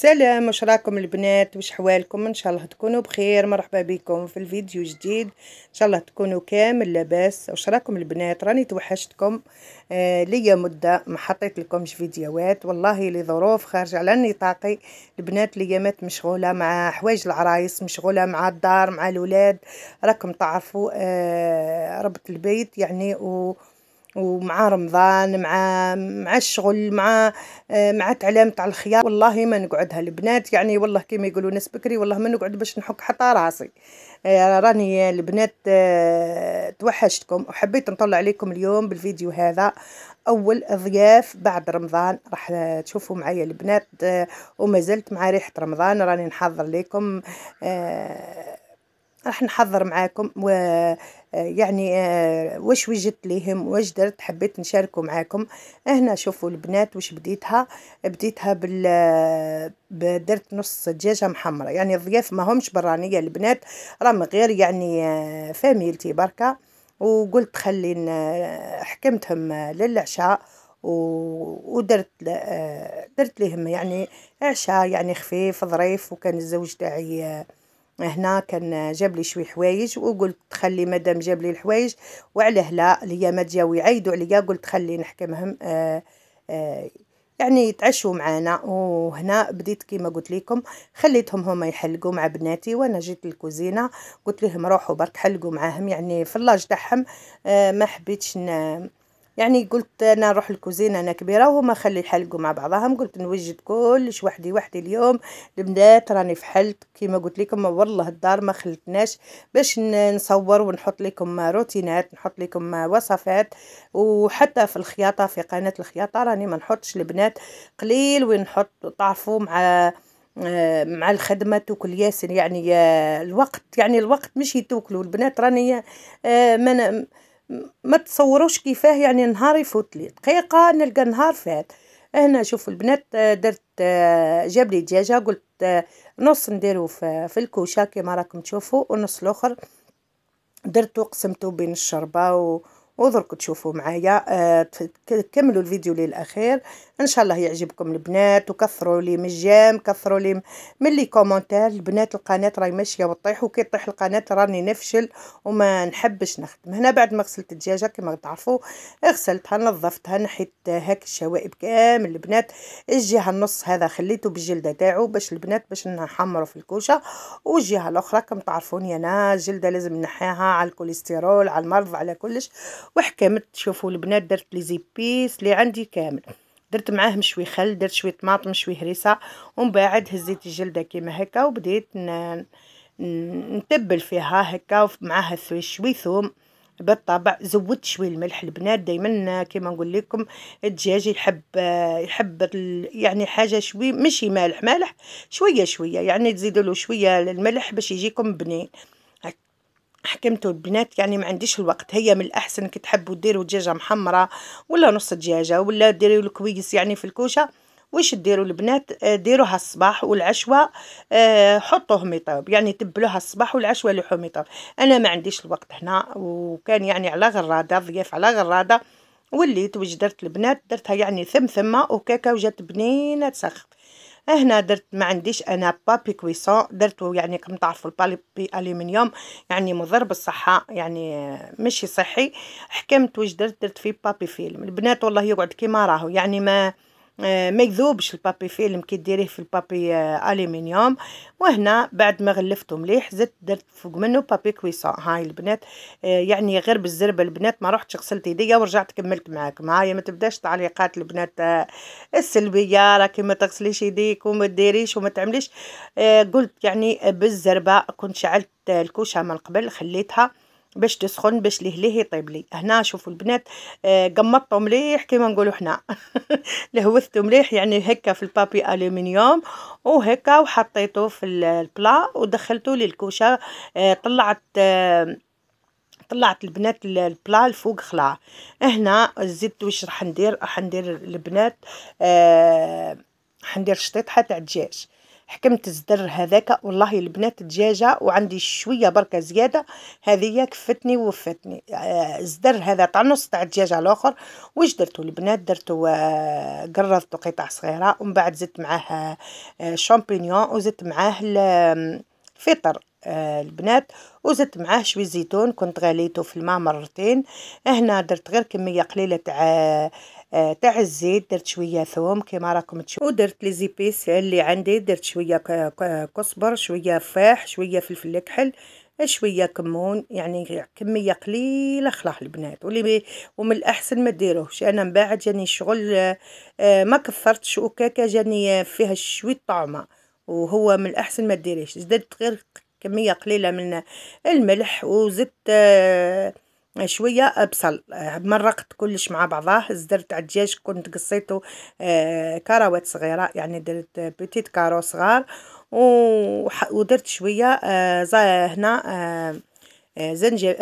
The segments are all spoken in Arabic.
سلام واش راكم البنات واش حوالكم ان شاء الله تكونوا بخير مرحبا بكم في الفيديو جديد ان شاء الله تكونوا كامل لاباس واش راكم البنات راني توحشتكم آه ليا مده ما حطيت لكمش فيديوهات والله لظروف خارجه على نطاقي البنات ليامات مشغوله مع حوايج العرايس مشغوله مع الدار مع الاولاد راكم تعرفوا آه ربط البيت يعني و ومع رمضان مع مع الشغل مع آه، مع تعليم تاع الخيار والله ما نقعدها البنات يعني والله كيما يقولوا ناس بكري والله ما نقعد باش نحك حتى راسي آه، راني البنات آه، توحشتكم وحبيت نطلع عليكم اليوم بالفيديو هذا اول ضياف بعد رمضان راح تشوفوا معايا البنات وما زلت مع ريحه رمضان راني نحضر لكم راح نحضر معاكم و يعني آه، واش وجدت ليهم واش درت حبيت نشاركه معاكم هنا شوفوا البنات واش بديتها بديتها بال آه، درت نص دجاجه محمره يعني الضياف ما همش برانيه البنات راهم غير يعني فاميلتي آه، بركه وقلت خلي حكمتهم للعشاء ودرت درت لهم يعني عشاء يعني خفيف ظريف وكان الزوج تاعي هنا كان جاب لي شوي حوايج وقلت خلي مدام جاب لي الحوايج وعلاه لا اللي ما جاو يعيدوا عليا قلت خلي نحكمهم آه، آه، يعني يتعشوا معانا وهنا بديت كيما قلت لكم خليتهم هما يحلقوا مع بناتي وانا جيت للكوزينه قلت لهم روحوا برك حلقوا معاهم يعني في اللاج تاعهم آه، ما حبيتش يعني قلت انا نروح الكوزينه انا كبيره وهما خلي يحلقوا مع بعضهم قلت نوجد كلش وحدي وحدي اليوم البنات راني فحلت كيما قلت لكم والله الدار ما خلتناش باش نصور ونحط لكم روتينات نحط لكم وصفات وحتى في الخياطه في قناه الخياطه راني ما نحطش البنات قليل ونحط تعرفوا مع آه، مع الخدمة توكل ياسر يعني آه، الوقت يعني الوقت مش يتوكلوا البنات راني آه، ما ما تصوروش كيفاه يعني نهار يفوت لي دقيقة نلقى نهار فات هنا شوف البنات آه، درت آه، جاب لي دجاجة قلت آه، نص نديرو في الكوشة كما راكم تشوفوا والنص الاخر درتو قسمتو بين الشربة و... ودرك تشوفوا معايا آه، كملوا الفيديو للاخير ان شاء الله يعجبكم البنات وكثروا لي من الجيم كثروا لي من لي كومونتير البنات القناه راهي ماشيه وطيح وكي تطيح القناه راني نفشل وما نحبش نخدم هنا بعد ما غسلت الدجاجه كما تعرفوا غسلتها نظفتها نحيت هاك الشوائب كامل البنات الجهه النص هذا خليته بالجلده تاعو باش البنات باش نحمره في الكوشه والجهه الاخرى كما تعرفوني انا الجلده لازم نحيها على الكوليسترول على المرض على كلش وحكمت شوفوا البنات درت لي زيبيس اللي عندي كامل درت معاه مشوي خل درت شويه طماطم شوي هريسه ومن بعد هزيت الجلده كيما هكا وبديت نتبل فيها هكا معاها شوي ثوم بالطبع زودت شوي الملح البنات دائما كيما نقول لكم الدجاج يحب يحب يعني حاجه شوي ماشي مالح مالح شويه شويه يعني تزيدوا له شويه الملح باش يجيكم بنين حكمته البنات يعني ما عنديش الوقت هي من الاحسن كي تحبوا ديروا دجاجه محمره ولا نص دجاجه ولا ديروا الكويس يعني في الكوشه واش ديروا البنات آه، ديروها الصباح والعشوة آه، حطوهم يطيب يعني تبلوها الصباح والعشوة لحوم يطيب انا ما عنديش الوقت هنا وكان يعني على غراده ضياف على غراده وليت درت البنات درتها يعني ثم ثمه وكاكا وجات بنينه تسخف هنا درت ما عنديش انا بابي كويسون درتو يعني كما تعرفوا البالي الومنيوم يعني مضر بالصحه يعني ماشي صحي حكمت واش درت درت فيه بابي فيلم البنات والله يقعد كيما راهو يعني ما آه، ما يذوبش البابي فيلم كي ديريه في البابي آه، الومنيوم وهنا بعد ما غلفته مليح زدت درت فوق منه بابي كويسون هاي البنات آه، يعني غير بالزربه البنات ما رحتش غسلت يديا ورجعت كملت معاكم هاي ما تبداش تعليقات البنات السلبيه راكي ما تغسليش يديك وما ديريش وما تعمليش قلت يعني بالزربه كنت شعلت الكوشه من قبل خليتها باش تسخن باش لهليه يطيب لي هنا شوفوا البنات آه، قمطوا مليح كيما نقولوا حنا لهوثته مليح يعني هكا في البابي الومنيوم وهكا وحطيته في البلا ودخلته للكوشه آه، طلعت آه، طلعت البنات البلا الفوق خلع هنا زدت واش راح ندير راح ندير البنات آه ندير شطيطحه تاع دجاج حكمت الزدر هذاك والله البنات دجاجه وعندي شويه بركه زياده هذه كفتني ووفتني الزدر آه، هذا تاع نص تاع الدجاجه الاخر واش درتو البنات درتو آه، قرضتو قطع صغيره ومن بعد زدت معاه آه، شامبينيون وزدت معاه الفطر البنات وزدت معاه شوي زيتون كنت غليته في الماء مرتين هنا درت غير كميه قليله تاع آه، تاع الزيت درت شويه ثوم كيما راكم تشوفوا ودرت لي زيبيس اللي عندي درت شويه كزبر شويه فاح شويه فلفل كحل شويه كمون يعني كميه قليله خلاص البنات واللي ومن الاحسن ما ديروهش انا من بعد جاني الشغل آه، ما كثرتش وكاكا جاني فيها شويه طعمه وهو من الاحسن ما ديريش زدت غير كميه قليله من الملح وزدت آه شوية بصل مرقت كلش مع بعضاه زدرت على الدجاج كنت قصيته آه، كروات صغيرة يعني درت بيتيت كارو صغار ودرت شوية آه، هنا آه، زنجر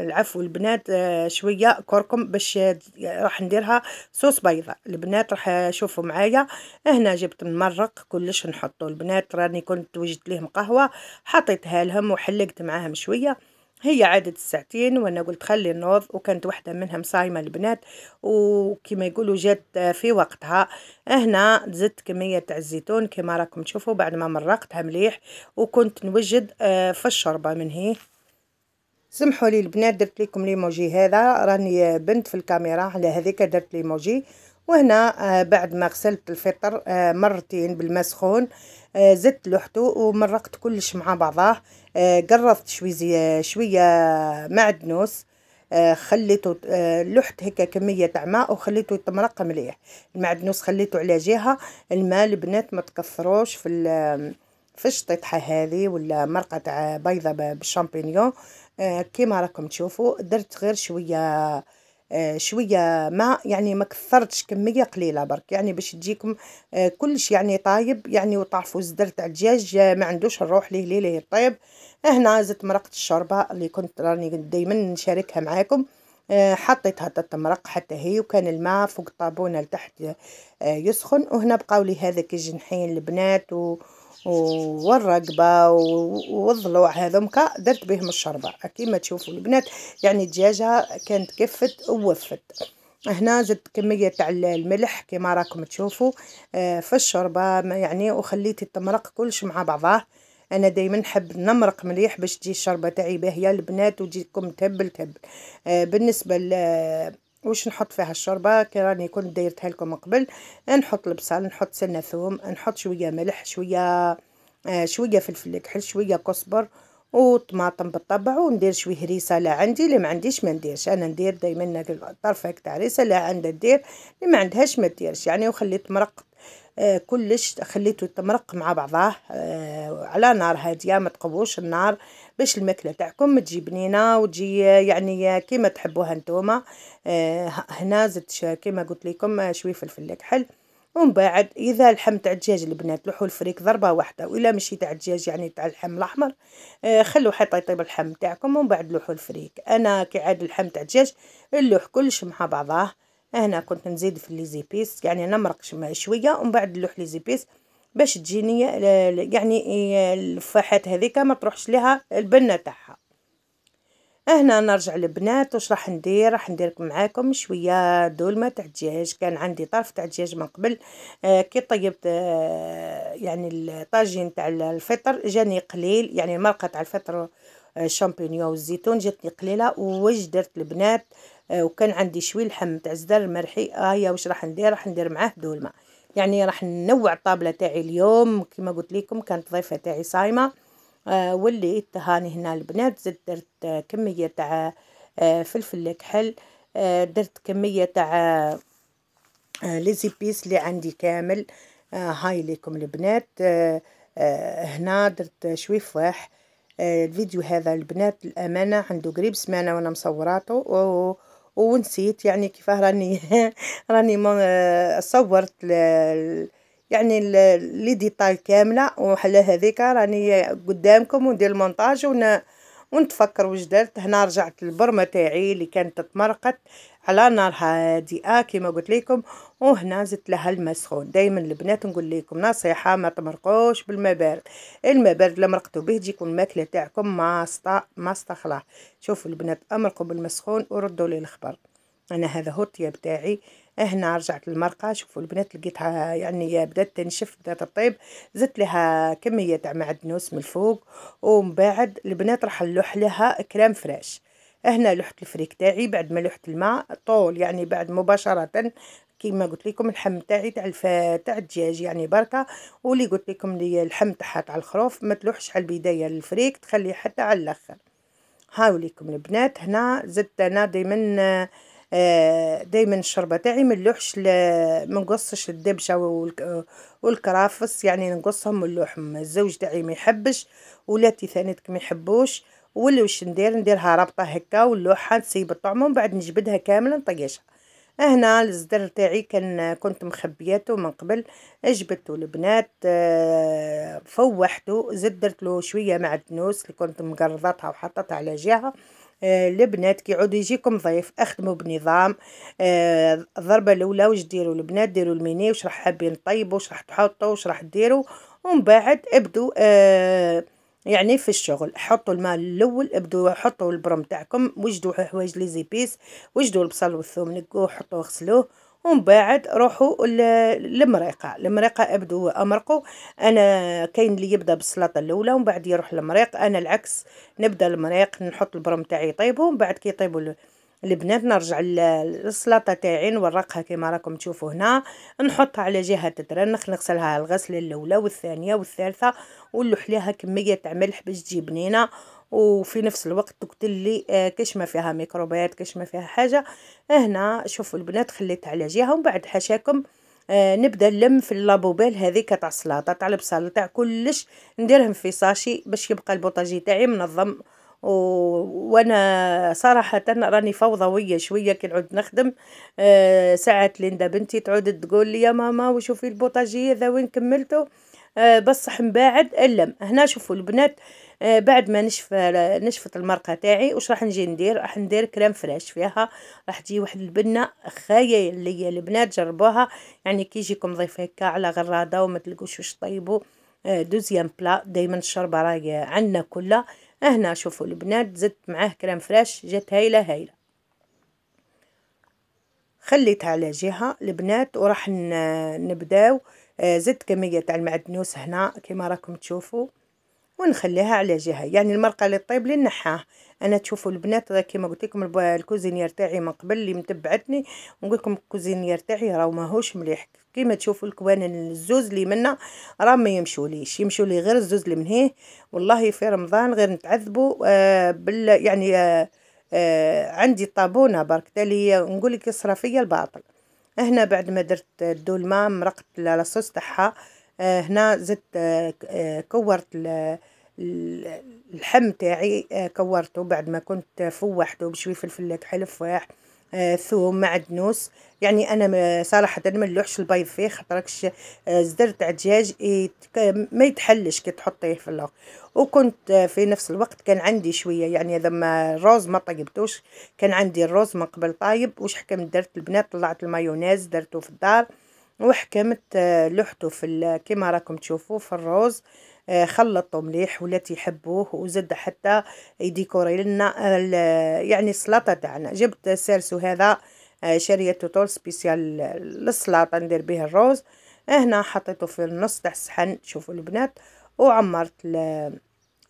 العفو البنات شويه كركم باش راح نديرها صوص بيضه البنات راح شوفوا معايا هنا جبت ممرق كلش نحطه البنات راني كنت وجدت لهم قهوه حطيتها لهم وحلقت معاهم شويه هي عدد الساعتين وانا قلت خلي نوض وكانت واحده منهم صايمه البنات وكما يقولوا جات في وقتها هنا زدت كميه تاع الزيتون كما راكم تشوفوا بعد ما مرقتها مليح وكنت نوجد آه، في الشوربه من هي سمحوا لي البنات درت لكم ليموجي هذا راني بنت في الكاميرا على هذيك درت ليموجي وهنا آه، بعد ما غسلت الفطر آه، مرتين بالماء سخون آه، زدت لوحتو ومرقت كلش مع بعضاه قرضت شوية شوية معدنوس خليته لحت هكا كمية تاع ماء وخليته يتمرق مليح المعدنوس خليته على جهة الماء البنات ما تكثروش في في الشطيطحة هذه ولا مرقة تاع بيضة بالشامبينيون كيما راكم تشوفوا درت غير شوية آه، شويه ماء يعني ما كثرتش كميه قليله برك يعني باش تجيكم آه، كلش يعني طايب يعني وتعرفوا الزدر تاع الدجاج آه، ما عندوش الروح ليه ليه ليه طيب هنا زدت مرقه الشوربه اللي كنت راني دائما نشاركها معاكم حطيتها تتمرق حتى هي وكان الماء فوق الطابونه لتحت يسخن وهنا بقاولي هذاك الجنحين البنات و والرقبه والضلوع هذومكا درت بهم الشربه كيما تشوفوا البنات يعني الدجاجه كانت كفت ووفت هنا زدت كميه تاع الملح كيما راكم تشوفوا آه، في الشربه يعني وخليت تمرق كلش مع بعضاه انا دائما نحب نمرق مليح باش تجي الشربه تاعي باهيه البنات وتجيكم تهبل آه، تهبل بالنسبه واش نحط فيها الشوربه كي راني كنت دايرتها لكم قبل نحط البصل نحط سنه ثوم نحط شويه ملح شويه آه شويه فلفل كحل شويه كزبر وطماطم بالطبع وندير شويه هريسه لا عندي اللي ما عنديش ما نديرش انا ندير دائما الطرف هكا تاع هريسه لا عندها دير اللي ما عندهاش ما ديرش يعني وخليت مرق آه، كلش خليته تمرق مع بعضاه على نار هادية ما تقووش النار باش الماكله تاعكم تجي بنينه وتجي آه، يعني آه، كيما تحبوها نتوما هنا زدت كيما قلت لكم شويه فلفل الكحل ومن بعد اذا اللحم تاع الدجاج البنات لوحوا الفريك ضربه واحده والا ماشي تاع الدجاج يعني تاع اللحم الاحمر آه خلوا حتى يطيب اللحم تاعكم ومن بعد لوحوا الفريك انا كي عاد اللحم تاع الدجاج نلوح كلش مع بعضاه هنا كنت نزيد في ليزي بيس يعني نمرق شويه ومن بعد نلوح ليزي بيس باش تجيني يعني الفاحات هذيك ما تروحش لها البنه تاعها هنا نرجع للبنات واش راح ندير راح ندير معاكم شويه دولمه تاع دجاج كان عندي طرف تاع دجاج من قبل آه كي طيبت آه يعني الطاجين تاع الفطر جاني قليل يعني المرقه تاع الفطر الشامبينيو آه، والزيتون جاتني قليله واش درت البنات آه، وكان عندي شوي لحم تاع الزدر المرحي اه واش راح ندير راح ندير معاه دولمه يعني راح ننوع الطابله تاعي اليوم كما قلت لكم كانت ضيفه تاعي صايمه آه وليت هاني هنا البنات زدت درت كميه تاع آه فلفل الكحل آه درت كميه تاع آه ليزي اللي عندي كامل آه هاي لكم البنات آه آه هنا درت شوي فواح آه الفيديو هذا البنات الأمانة عنده قريب سمانة وأنا مصوراته ونسيت يعني كيفاه راني راني صورت يعني لي ديتاي كامله وحلا هذيك راني قدامكم وندير المونتاج ون ونتفكر واش درت هنا رجعت للبرمه تاعي اللي كانت تمرقت على نار هادئه كما قلت لكم وهنا زدت لها الماء سخون دائما البنات نقول لكم نصيحه ما تمرقوش بالماء بارد الماء بارد لما مرقتوا به تجيكم الماكله تاعكم ما استا ما استخلاه شوفوا البنات امرقوا بالماء سخون وردوا لي الخبر انا هذا هو الطياب تاعي إيه، هنا رجعت للمرقة شوفوا البنات لقيتها يعني بدات تنشف بدات تطيب زدت لها كمية تاع معدنوس من الفوق ومن بعد البنات راح نلوح لها كريم فريش هنا لحت الفريك تاعي بعد ما لحت الماء طول يعني بعد مباشرة كيما قلت لكم اللحم تاعي تاع الف... تاع الدجاج يعني بركه ولي قلت لكم لي اللحم تاعها تاع الخروف ما تلوحش على البدايه الفريك تخليه حتى على الاخر هاوليكم البنات هنا زدت انا دايما آه آه، دايما الشوربه تاعي ما نلوحش ما نقصش الدبشه والكرافس يعني نقصهم اللحم الزوج تاعي ما يحبش ولاتي ثانيتك ما يحبوش ولا واش ندير نديرها رابطه هكا ونلوحها نسيب الطعم ومن بعد نجبدها كامله نطيشها هنا الزدر تاعي كان كنت مخبياته من قبل جبدته البنات آه، فوحته زدرت له شويه معدنوس اللي كنت مقرضتها وحطتها على جهه البنات آه، كي يعود يجيكم ضيف اخدموا بنظام الضربه آه، الاولى واش ديروا البنات ديروا الميني واش راح حابين طيبوا واش راح تحطوا واش راح ديروا ومن بعد ابدوا آه، يعني في الشغل حطوا الماء الاول ابدوا حطوا البرم تاعكم وجدوا حوايج لي زيبيس وجدوا البصل والثوم نقوه حطوه غسلوه ومن بعد روحوا للمريقة المريقة ابدو امرقوا انا كاين اللي يبدا بالسلطه الاولى ومن بعد يروح للمريق انا العكس نبدا المريق نحط البرم تاعي يطيبوا ومن بعد كي يطيبوا البنات نرجع للسلطه تاعي نورقها كيما راكم تشوفوا هنا نحطها على جهه تترنخ نغسلها الغسله الاولى والثانيه والثالثه ونلوح لها كميه تاع ملح باش تجي بنينه وفي نفس الوقت تقتل لي آه، كاش ما فيها ميكروبات كاش ما فيها حاجه هنا شوفوا البنات خليتها على جهه ومن بعد حاشاكم آه نبدا نلم في اللابوبال هذيك تاع السلطه تاع البصل تاع كلش نديرهم في صاشي باش يبقى البوطاجي تاعي منظم و... وانا صراحه راني فوضويه شويه كي نعود نخدم آه ساعات ليندا بنتي تعود تقول لي يا ماما وشوفي البوطاجي هذا وين كملته آه بصح من بعد اللم هنا شوفوا البنات آه آه، بعد ما نشف آه، نشفت المرقه تاعي واش راح نجي ندير راح ندير كريم فريش فيها راح تجي واحد البنه خايه اللي البنات جربوها يعني كي يجيكم ضيف هكا على غراده وما تلقوش واش طيبوا آه، دوزيام بلا دائما الشربه راهي عندنا كلها هنا شوفوا البنات زدت معاه كريم فريش جات هايله هايله خليتها على جهه البنات وراح نبداو زدت كميه تاع المعدنوس هنا كما راكم تشوفوا ونخليها على جهه يعني المرقه اللي طيب لي نحاه انا تشوفوا البنات كيما قلت لكم الكوزينير تاعي من قبل اللي متبعتني نقول لكم الكوزينير تاعي راه ماهوش مليح كيما تشوفوا الكوان الزوز اللي منا راه ما يمشوليش يمشوا لي غير الزوز اللي من هيه والله في رمضان غير نتعذبوا آه بال يعني آه آه عندي طابونه برك تالي نقول لك يصرى فيا الباطل هنا بعد ما درت الدولمه مرقت لاصوص تاعها آه، هنا زدت آه، آه، كورت اللحم تاعي كورته بعد ما كنت فوحته بشوي فلفل حلو فواح ثوم معدنوس يعني انا صراحه ما نلوحش البيض فيه خاطركش آه، زدر تاع دجاج ما يتحلش كي تحطيه في اللوق وكنت في نفس الوقت كان عندي شويه يعني ما الروز ما طيبتوش كان عندي الروز من قبل طايب وش حكم درت البنات طلعت المايونيز درته في الدار وحكمت آه، لوحته في كيما راكم تشوفوا في الروز آه، خلطوا مليح ولات يحبوه وزد حتى يديكوري لنا يعني السلطه تاعنا جبت سيرسو هذا آه، شريته طول سبيسيال للسلطه ندير به الروز هنا حطيته في النص تاع الصحن شوفوا البنات وعمرت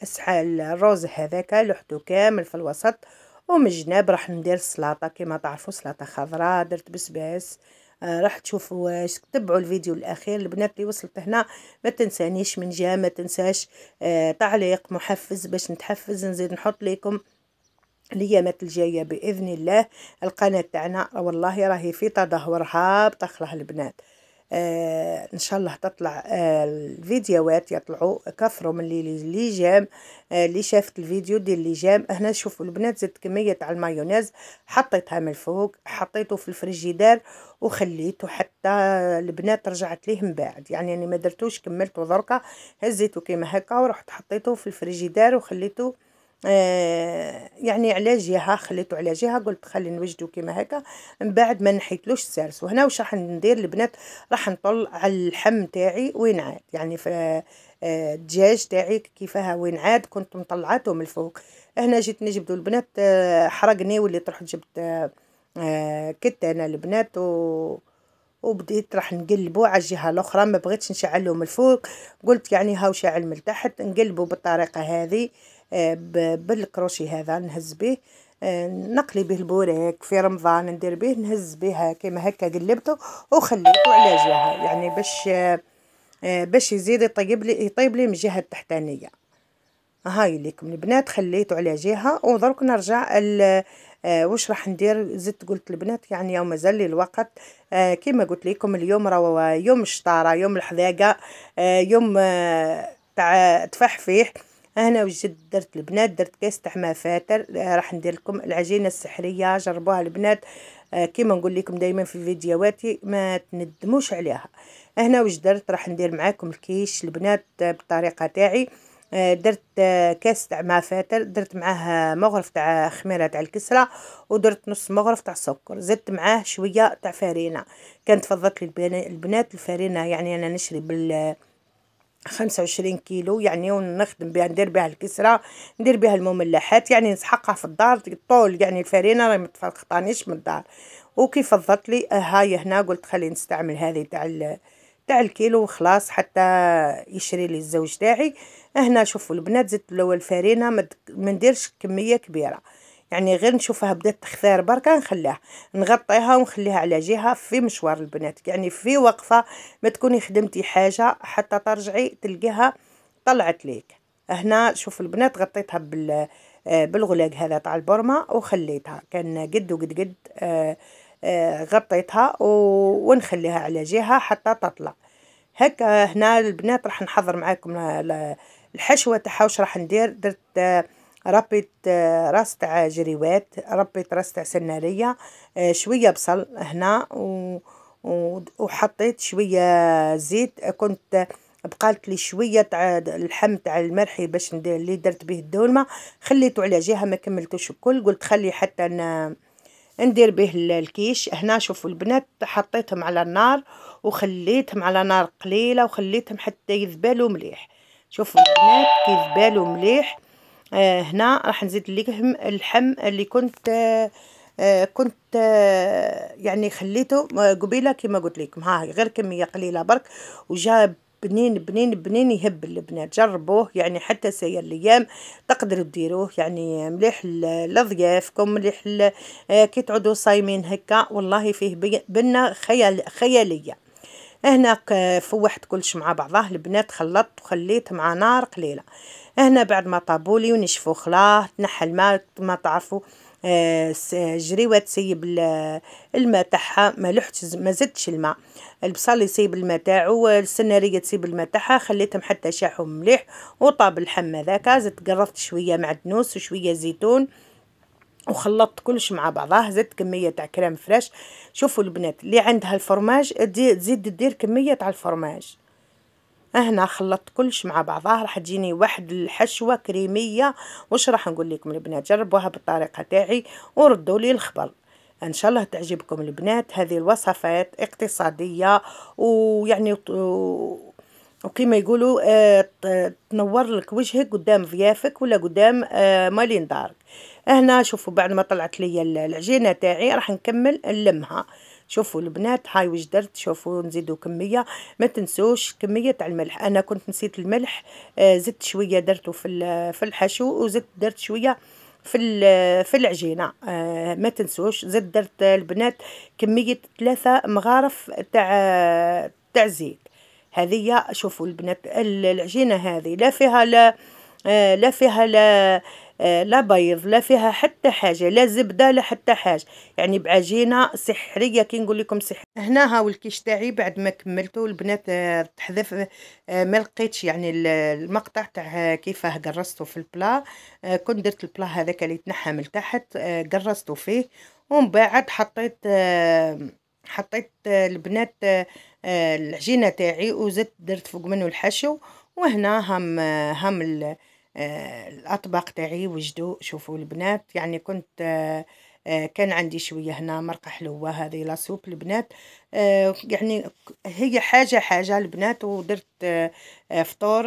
السحال الروز هذاك لوحده كامل في الوسط ومن الجناب راح ندير السلطه كيما تعرفوا سلطه خضراء درت بسباس آه، راح تشوفوا تبعوا الفيديو الاخير البنات اللي وصلت هنا ما تنسانيش من جهه ما تنساش آه، تعليق محفز باش نتحفز نزيد نحط لكم الايامات الجايه باذن الله القناه تاعنا والله راهي في تدهور هابط البنات آه ان شاء الله تطلع آه الفيديوهات يطلعوا كثروا من اللي جام آه اللي شافت الفيديو ديال اللي جام هنا شوفوا البنات زدت كميه تاع المايونيز حطيتها من الفوق حطيته في الفريجيدار وخليته حتى البنات رجعت ليه من بعد يعني انا يعني ما درتوش كملته دركا هزيته كيما هكا ورحت حطيته في الفريجيدار وخليته آه، يعني على جهه خليته على جهه قلت خلي نوجدو كيما هكا من بعد ما نحيتلوش السارس وهنا واش راح ندير البنات راح نطل على اللحم تاعي وين عاد يعني في آه، الدجاج تاعي كيفاه وين عاد كنت مطلعاته من الفوق هنا جيت نجبدو البنات آه، حرقني وليت رحت جبت كت انا البنات و وبديت راح نقلبو على الجهه الاخرى ما بغيتش نشعلو من الفوق قلت يعني هاو شاعل من تحت نقلبو بالطريقه هذه آه، بالكروشي هذا نهز به آه، نقلي به البوراك في رمضان ندير به نهز به كيما هكا قلبته وخليته على جهه يعني باش آه، باش يزيد يطيب لي يطيب لي من الجهه التحتانيه هاي ليكم البنات خليته على جهه ودرك نرجع آه واش راح ندير زدت قلت البنات يعني مازال الوقت آه كيما قلت لكم اليوم راه يوم الشطاره يوم الحذاقه آه يوم آه تاع تفحفيح هنا وجد درت البنات درت كاس تاع مفاتر راح ندير لكم العجينه السحريه جربوها البنات آه، كيما نقول لكم دائما في فيديوهاتي ما تندموش عليها هنا واش درت راح ندير معاكم الكيش البنات بالطريقه تاعي آه، درت آه، كاس تاع ما فاتر درت معاه مغرف تاع خميره تاع الكسره ودرت نص مغرف تاع سكر زدت معاه شويه تاع فرينه كانت فضلت لي البنات الفرينه يعني انا نشري بال خمسة وعشرين كيلو يعني ونخدم بها ندير بها الكسره ندير بها المملحات يعني نسحقها في الدار طول يعني الفرينه راهي متفرقطانيش من الدار وكيف فضلت لي آه، هاي هنا قلت خلي نستعمل هذه تاع تاع الكيلو وخلاص حتى يشري لي الزوج تاعي هنا شوفوا البنات زدت الاول الفرينه ما نديرش كميه كبيره يعني غير نشوفها بدات تخثار بركه نخليها نغطيها ونخليها على جهه في مشوار البنات يعني في وقفه ما تكوني خدمتي حاجه حتى ترجعي تلقيها طلعت ليك هنا شوف البنات غطيتها بال آه، بالغلاق هذا تاع البرمه وخليتها كان قد وقد قد آه، آه، غطيتها ونخليها على جهه حتى تطلع هكا هنا البنات راح نحضر معاكم الحشوه تاعها واش راح ندير درت آه، راس تاع جريوات راس تاع سنارية آه، شوية بصل هنا و وحطيت شوية زيت كنت بقالت لي شويه تاع اللحم تاع المرحي باش ندير اللي درت به الدولمه خليته على جهه ما كملتوش الكل قلت خلي حتى ندير به الكيش هنا شوفوا البنات حطيتهم على النار وخليتهم على نار قليله وخليتهم حتى يذبلوا مليح شوفوا البنات يذبلوا مليح آه هنا راح نزيد لكم اللحم اللي كنت آه، آه، كنت آه، يعني خليته قبيله كما قلت لكم ها غير كميه قليله برك وجاب بنين بنين بنين يهب البنات جربوه يعني حتى سير الايام تقدروا ديروه يعني مليح لضيافكم مليح كي تعودوا صايمين هكا والله فيه بنه خيال خياليه هنا فوحت كلش مع بعضاه البنات خلطت وخليت مع نار قليله هنا بعد ما طابوا لي ونشفوا خلاه تنحى الماء ما تعرفوا آه، جريوة تسيب الماء تاعها ما لحتش ما زدتش الماء البصل يسيب الماء تاعو السناريه تسيب الماء تاعها خليتهم حتى شاحوا مليح وطاب اللحم هذاك زدت قرفت شويه معدنوس وشويه زيتون وخلطت كلش مع بعضاه زدت كميه تاع كريم فريش شوفوا البنات اللي عندها الفرماج تزيد دير كميه تاع الفرماج هنا خلطت كلش مع بعضها راح تجيني واحد الحشوه كريميه واش راح نقول لكم البنات جربوها بالطريقه تاعي وردوا لي الخبر ان شاء الله تعجبكم البنات هذه الوصفات اقتصاديه ويعني وكيما يقولوا اه تنور لك وجهك قدام ضيافك ولا قدام اه مالين دارك هنا شوفوا بعد ما طلعت لي العجينه تاعي راح نكمل نلمها شوفوا البنات هاي واش درت شوفوا نزيدوا كميه ما تنسوش كميه تاع الملح انا كنت نسيت الملح آه، زدت شويه درته في في الحشو وزدت درت شويه في في العجينه آه ما تنسوش زدت درت البنات كميه ثلاثة مغارف تاع تاع زيت هذه شوفوا البنات العجينه هذه لا فيها لا آه لا فيها لا آه، لا بيض لا فيها حتى حاجة لا زبدة لا حتى حاجة يعني بعجينة سحرية كي نقول لكم سحرية هنا هاو الكيش تاعي بعد ما كملته البنات آه، تحذف آه، ما لقيتش يعني المقطع تاع كيفاه قرصته في البلا كنت درت البلا هذاك اللي تنحى من تحت قرصته فيه ومن بعد حطيت حطيت البنات العجينه تاعي وزدت درت فوق منه الحشو وهنا هم هم الأطباق تاعي وجدوا شوفوا البنات يعني كنت آه، آه، كان عندي شوية هنا مرقة حلوة هذه لاسوب البنات آه، يعني هي حاجة حاجة البنات ودرت فطور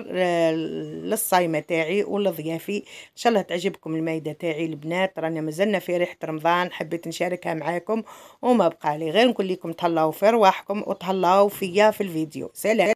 للصايمة تاعي ولضيافي إن شاء الله تعجبكم المايدة تاعي البنات رانا مازلنا في ريحة رمضان حبيت نشاركها معاكم وما بقى لي غير نقول لكم تهلاو في رواحكم وتهلاو فيا في الفيديو سلام